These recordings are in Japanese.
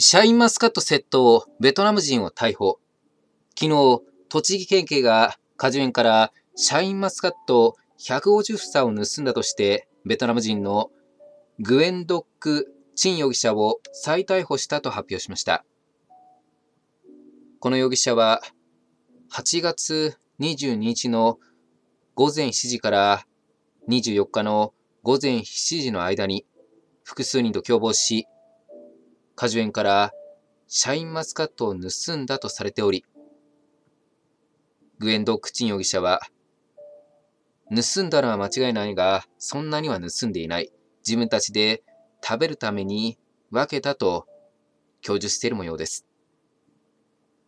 シャインマスカット窃盗、ベトナム人を逮捕。昨日、栃木県警が果樹園からシャインマスカット150房を盗んだとして、ベトナム人のグエンドック・チン容疑者を再逮捕したと発表しました。この容疑者は、8月22日の午前7時から24日の午前7時の間に、複数人と共謀し、果樹園からシャインマスカットを盗んだとされており、グエンド・クチン容疑者は、盗んだのは間違いないが、そんなには盗んでいない。自分たちで食べるために分けたと供述している模様です。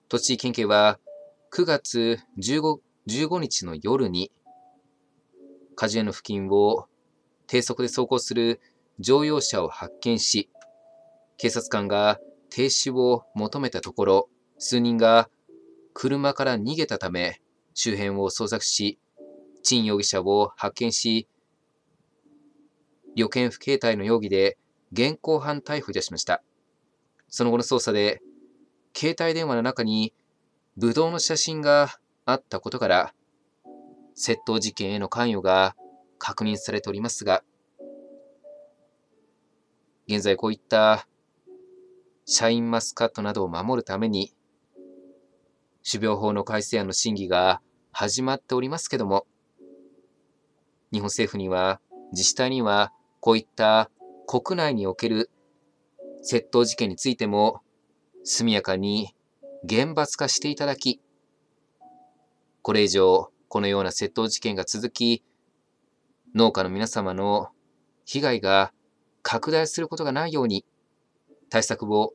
栃木県警は、9月 15, 15日の夜に、果樹園の付近を低速で走行する乗用車を発見し、警察官が停止を求めたところ、数人が車から逃げたため、周辺を捜索し、陳容疑者を発見し、旅券不携帯の容疑で現行犯逮捕いたしました。その後の捜査で、携帯電話の中にブドウの写真があったことから、窃盗事件への関与が確認されておりますが、現在こういったシャインマスカットなどを守るために、種苗法の改正案の審議が始まっておりますけども、日本政府には、自治体には、こういった国内における窃盗事件についても、速やかに厳罰化していただき、これ以上、このような窃盗事件が続き、農家の皆様の被害が拡大することがないように、対策を